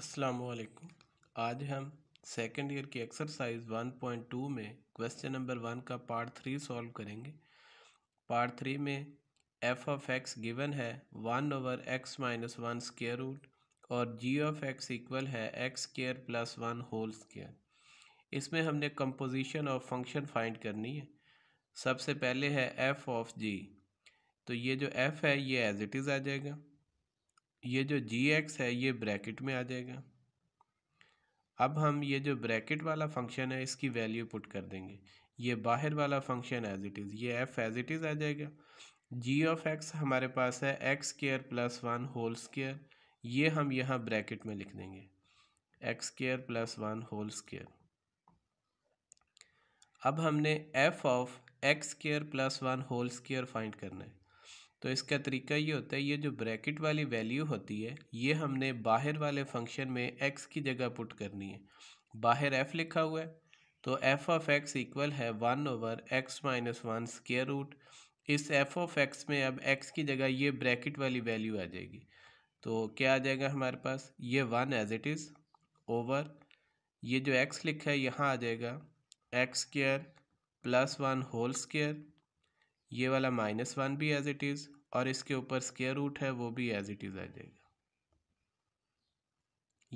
असलकम आज हम सेकेंड ईयर की एक्सरसाइज 1.2 में क्वेश्चन नंबर वन का पार्ट थ्री सॉल्व करेंगे पार्ट थ्री में एफ ऑफ एक्स गिवन है one over X minus one square root और जी ऑफ एक्स इक्वल है X square plus one whole square इसमें हमने कंपोजिशन ऑफ फंक्शन फाइंड करनी है सबसे पहले है एफ ऑफ जी तो ये जो एफ़ है ये एज इट इज़ आ जाएगा ये जो जी एक्स है ये ब्रैकेट में आ जाएगा अब हम ये जो ब्रैकेट वाला फंक्शन है इसकी वैल्यू पुट कर देंगे ये बाहर वाला फंक्शन एज इट इज़ ये एफ एज इट इज़ आ जाएगा जी ऑफ एक्स हमारे पास है X square plus one whole square ये हम यहाँ ब्रैकेट में लिख देंगे X square plus one whole square अब हमने F of X square plus one whole square find करना है तो इसका तरीका ये होता है ये जो ब्रैकेट वाली वैल्यू होती है ये हमने बाहर वाले फंक्शन में एक्स की जगह पुट करनी है बाहर एफ़ लिखा हुआ है तो एफ़ ऑफ एक्स इक्वल है one over X minus one square root इस एफ़ ऑफ एक्स में अब एक्स की जगह ये ब्रैकेट वाली वैल्यू आ जाएगी तो क्या आ जाएगा हमारे पास ये one as it is over ये जो एक्स लिखा है यहाँ आ जाएगा X square plus one whole square ये वाला माइनस वन भी एज इट इज़ और इसके ऊपर स्केयर रूट है वो भी एज इट इज़ आ जाएगा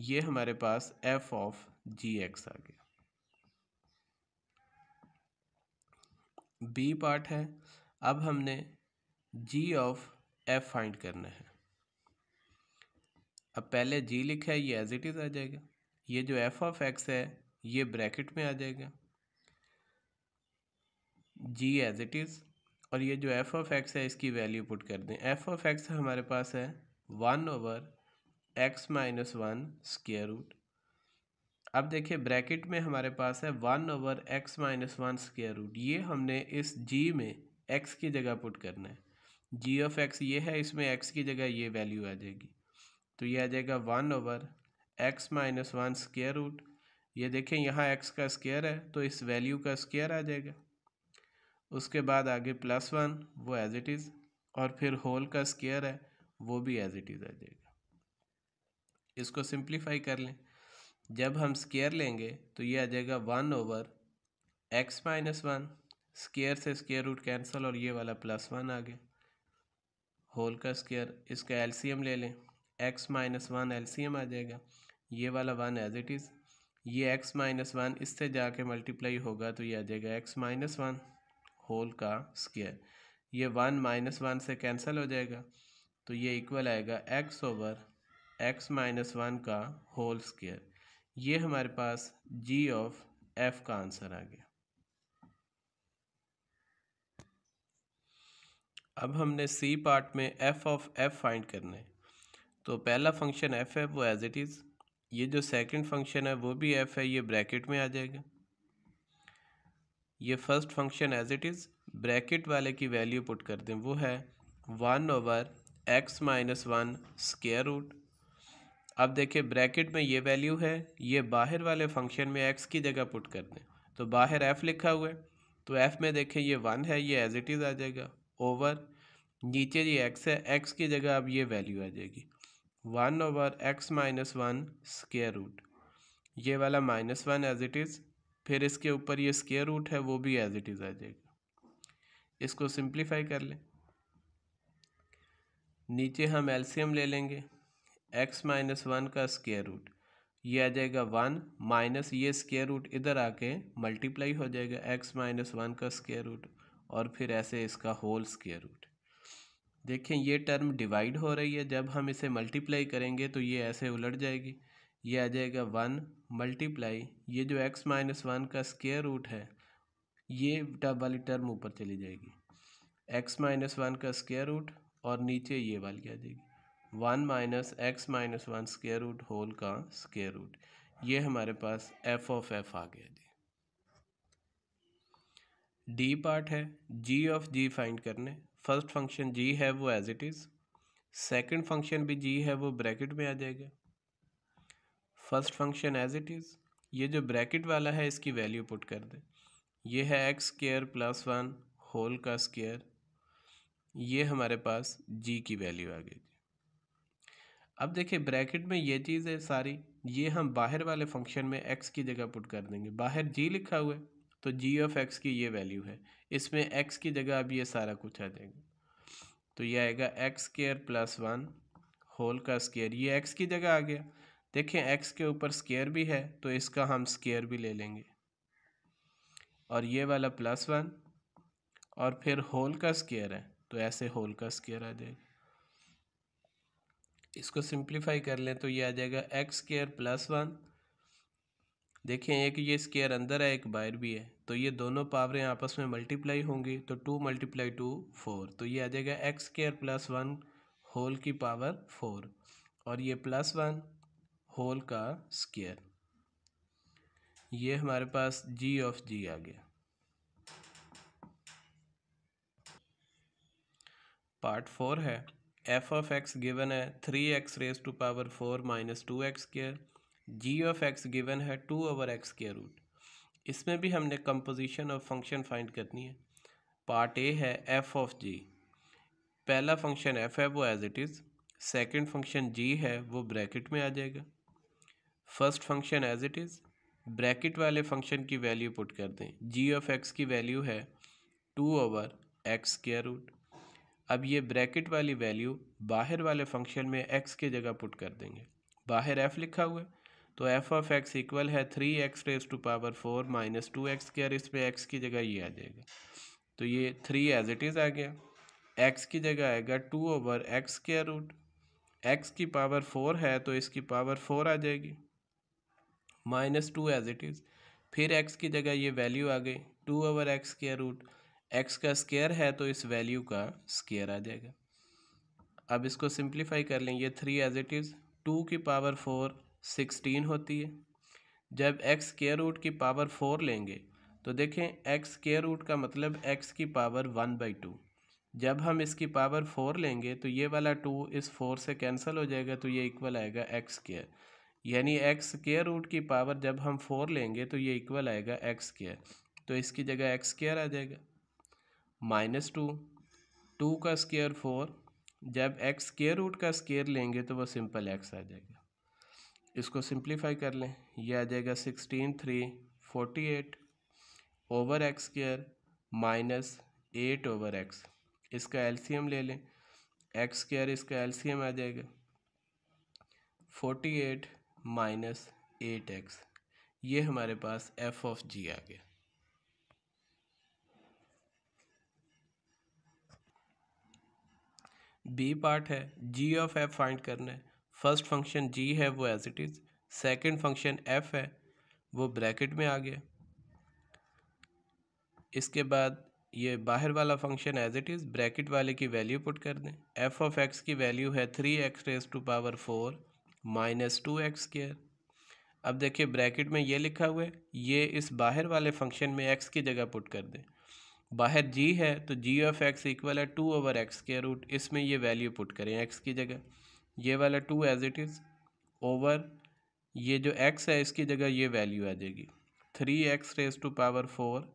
ये हमारे पास एफ ऑफ जी एक्स आ गया बी पार्ट है अब हमने जी ऑफ एफ फाइंड करना है अब पहले जी लिखा है ये एज इट इज़ आ जाएगा ये जो एफ ऑफ एक्स है ये ब्रैकेट में आ जाएगा जी एज इट इज़ और ये जो एफ़ ऑफ एक्स है इसकी वैल्यू पुट कर दें एफ़ ऑफ एक्स हमारे पास है one over X minus one square root अब देखिए ब्रैकेट में हमारे पास है one over X minus one square root ये हमने इस जी में एक्स की जगह पुट करना है जी ऑफ एक्स ये है इसमें एक्स की जगह ये वैल्यू आ जाएगी तो ये आ जाएगा one over X minus one square root ये देखें यहाँ एक्स का स्केयर है तो इस वैल्यू का स्केयर आ जाएगा उसके बाद आगे प्लस वन वो एज इट इज़ और फिर होल का स्केयर है वो भी एज इट इज़ आ जाएगा इसको सिंप्लीफाई कर लें जब हम स्केयर लेंगे तो ये आ जाएगा one over X minus one square से स्केयर रूट कैंसिल और ये वाला प्लस वन आ गया होल का स्केयर इसका एलसीएम ले लें एक्स माइनस वन एलसीएम आ जाएगा ये वाला वन एज इट इज़ ये एक्स माइनस वन इससे जाके मल्टीप्लाई होगा तो ये आ जाएगा एक्स माइनस वन होल का स्क्वायर ये वन माइनस वन से कैंसिल हो जाएगा तो ये इक्वल आएगा X over X minus one का होल स्क्वायर ये हमारे पास जी ऑफ एफ का आंसर आ गया अब हमने सी पार्ट में एफ ऑफ एफ फाइंड करना है तो पहला फंक्शन एफ है वो एज इट इज़ ये जो सेकंड फंक्शन है वो भी एफ है ये ब्रैकेट में आ जाएगा ये first function as it is bracket वाले की वैल्यू पुट कर दें वो है one over X minus one square root अब देखिए ब्रैकेट में ये वैल्यू है ये बाहर वाले फंक्शन में एक्स की जगह पुट कर दें तो बाहर एफ़ लिखा हुआ है तो एफ़ में देखें ये वन है ये एज इट इज़ आ जाएगा ओवर नीचे ये एक्स है एक्स की जगह अब ये वैल्यू आ जाएगी one over X minus one square root ये वाला minus one as it is फिर इसके ऊपर ये स्केयर रूट है वो भी एज इट इज़ आ जाएगा इसको सिंप्लीफाई कर लें नीचे हम एलसीएम ले लेंगे एक्स माइनस वन का स्केयर रूट ये आ जाएगा वन माइनस ये स्केयर रूट इधर आके मल्टीप्लाई हो जाएगा एक्स माइनस वन का स्केयर रूट और फिर ऐसे इसका होल स्केयर रूट देखें ये टर्म डिवाइड हो रही है जब हम इसे मल्टीप्लाई करेंगे तो ये ऐसे उलट जाएगी ये आ जाएगा वन मल्टीप्लाई ये जो एक्स माइनस वन का स्केयर रूट है ये टब वाली टर्म ऊपर चली जाएगी एक्स माइनस वन का स्केयर रूट और नीचे ये वाली आ जाएगी one minus X minus one square root whole का स्केयर रूट ये हमारे पास एफ ऑफ एफ आ गया जी डी पार्ट है जी ऑफ जी फाइंड करने फर्स्ट फंक्शन जी है वो as it is second function भी जी है वो ब्रैकेट में आ जाएगा first function as it is ये जो ब्रैकेट वाला है इसकी वैल्यू पुट कर दें ये है X square plus one whole का स्केयर ये हमारे पास जी की वैल्यू आ गई अब देखिए ब्रैकेट में ये चीज़ है सारी ये हम बाहर वाले फंक्शन में एक्स की जगह पुट कर देंगे बाहर जी लिखा हुआ है तो जी ऑफ एक्स की ये वैल्यू है इसमें एक्स की जगह अब ये सारा कुछ आ जाएगा तो ये आएगा X square plus one whole का स्केयर ये एक्स की जगह आ गया देखें एक्स के ऊपर स्केयर भी है तो इसका हम स्केयर भी ले लेंगे और ये वाला प्लस वन और फिर होल का स्केयर है तो ऐसे होल का स्केयर आ जाएगा इसको सिंप्लीफाई कर लें तो ये आ जाएगा एक्स स्केयर प्लस वन देखें एक ये स्केयर अंदर है एक बाहर भी है तो ये दोनों पावरें आपस में मल्टीप्लाई होंगी तो टू मल्टीप्लाई टू फोर तो ये आ जाएगा X square plus one whole की पावर फोर और ये प्लस वन होल का स्केयर ये हमारे पास जी ऑफ जी आ गया पार्ट फोर है एफ ऑफ एक्स गिवन है three X raise to power four minus two x square G of X given है टू ओवर एक्स के रूट इसमें भी हमने कंपोजिशन ऑफ फंक्शन फाइंड करनी है पार्ट ए है एफ ऑफ जी पहला फंक्शन एफ है वो as it is second function जी है वो ब्रैकेट में आ जाएगा first function as it is bracket वाले फंक्शन की वैल्यू पुट कर दें जी ऑफ एक्स की वैल्यू है two over X square root अब ये ब्रैकेट वाली वैल्यू बाहर वाले फंक्शन में एक्स के जगह पुट कर देंगे बाहर एफ़ लिखा हुआ है तो एफ ऑफ एक्स इक्वल है three x raise to power four minus two X इस पर एक्स की जगह ये आ जाएगा तो ये थ्री एज इट इज़ आ गया एक्स की जगह आएगा two over X square root X की पावर फोर है तो इसकी पावर फोर आ जाएगी minus two as it is फिर एक्स की जगह ये वैल्यू आ गई two over x square root X का स्केयर है तो इस वैल्यू का स्केयर आ जाएगा अब इसको सिंप्लीफाई कर लें ये three as it is two की पावर फोर सिक्सटीन होती है जब एक्स स्केयर रूट की पावर फोर लेंगे तो देखें एक्स स्केयर रूट का मतलब एक्स की पावर वन बाई टू जब हम इसकी पावर फोर लेंगे तो ये वाला टू इस फोर से कैंसिल हो जाएगा तो ये इक्वल आएगा एक्स स्केयर यानी एक्स स्केयर रूट की पावर जब हम फोर लेंगे तो ये इक्वल आएगा एक्स केयर तो इसकी जगह एक्स केयर आ जाएगा माइनस टू टू का स्केयर फोर जब एक्स केयर रूट का स्केयर लेंगे तो वो सिंपल एक्स आ जाएगा इसको सिंप्लीफाई कर लें यह आ जाएगा sixteen three forty eight over X square minus eight over X इसका एलसीएम ले लें एक्स स्केयर इसका एलसीएम आ जाएगा forty eight minus eight X ये हमारे पास एफ ऑफ जी आ गया बी पार्ट है जी ऑफ एफ फाइंड करना है फर्स्ट फंक्शन जी है वो as it is second function F है वो ब्रैकेट में आ गया इसके बाद ये बाहर वाला function as it is bracket वाले की वैल्यू पुट कर दें एफ ऑफ एक्स की वैल्यू है three x raise to power four minus two x square अब देखिए ब्रैकेट में ये लिखा हुआ है ये इस बाहर वाले फंक्शन में एक्स की जगह पुट कर दें बाहर जी है तो जी ऑफ एक्स इक्वल है टू ओवर एक्स के रूट इसमें ये वैल्यू पुट करें एक्स की जगह ये वाला two as it is over ये जो एक्स है इसकी जगह ये वैल्यू आ जाएगी three x raise to power four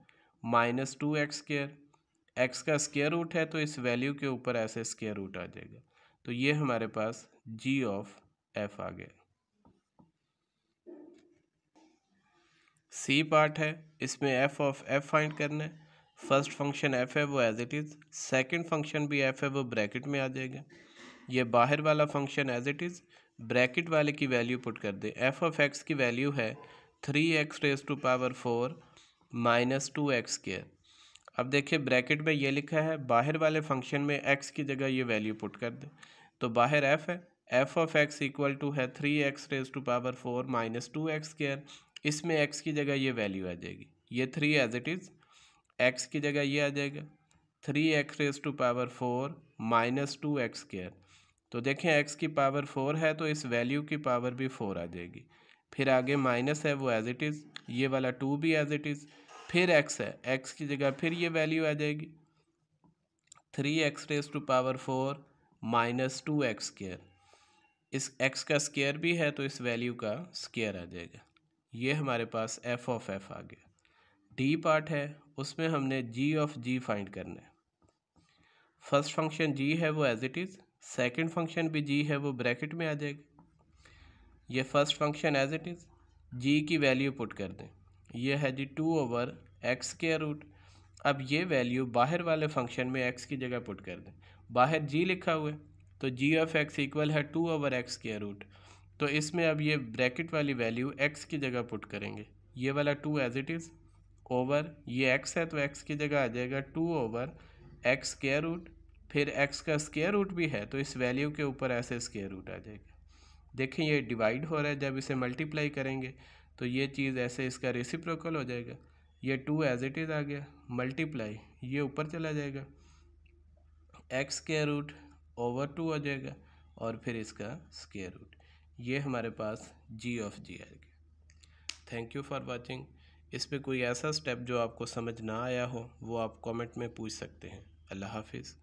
minus two x square X का स्केयर रूट है तो इस वैल्यू के ऊपर ऐसे स्केयर रूट आ जाएगा तो ये हमारे पास जी ऑफ एफ आ गया सी पार्ट है इसमें एफ ऑफ एफ फाइंड करना है फर्स्ट फंक्शन एफ है वो as it is second function भी एफ है वो ब्रैकेट में आ जाएगा ये बाहर वाला function as it is bracket वाले की वैल्यू पुट कर दे एफ ऑफ एक्स की वैल्यू है three x raise to power four minus two x square अब देखिए ब्रैकेट में ये लिखा है बाहर वाले फंक्शन में एक्स की जगह ये वैल्यू पुट कर दें तो बाहर एफ है F of x equal to है three x raise to power four minus two x square इसमें एक्स की जगह ये वैल्यू आ जाएगी ये three as it is x की जगह ये आ जाएगा three x raise to power four minus two x square तो देखें एक्स की पावर फोर है तो इस वैल्यू की पावर भी फोर आ जाएगी फिर आगे माइनस है वो एज इट इज़ ये वाला टू भी एज इट इज़ फिर एक्स है एक्स की जगह फिर ये वैल्यू आ जाएगी three x raise to power four minus two x square इस एक्स का स्केयर भी है तो इस वैल्यू का स्केयर आ जाएगा ये हमारे पास एफ ऑफ एफ आ गया डी पार्ट है उसमें हमने जी ऑफ जी फाइंड करना है फर्स्ट फंक्शन जी है वो as it is second function भी जी है वो ब्रैकेट में आ जाएगा ये first function as it is g की वैल्यू पुट कर दें ये है जी टू ओवर एक्स के रूट अब ये वैल्यू बाहर वाले फंक्शन में एक्स की जगह पुट कर दें बाहर जी लिखा हुआ है तो जी ऑफ एक्स इक्वल है टू ओवर एक्स के रूट तो इसमें अब ये ब्रैकेट वाली वैल्यू एक्स की जगह पुट करेंगे ये वाला two as it is over ये एक्स है तो एक्स की जगह आ जाएगा two over x square root फिर एक्स का स्केयर रूट भी है तो इस वैल्यू के ऊपर ऐसे स्केयर रूट आ जाएगा देखें ये डिवाइड हो रहा है जब इसे मल्टीप्लाई करेंगे तो ये चीज़ ऐसे इसका रेसिप्रोकल हो जाएगा ये टू एज इट इज़ आ गया मल्टीप्लाई ये ऊपर चला जाएगा x square root over two आ जाएगा और फिर इसका स्केयर रूट ये हमारे पास जी ऑफ जी आ गया थैंक यू फॉर वाचिंग इस पे कोई ऐसा स्टेप जो आपको समझ ना आया हो वो आप कमेंट में पूछ सकते हैं अल्लाह हाफिज़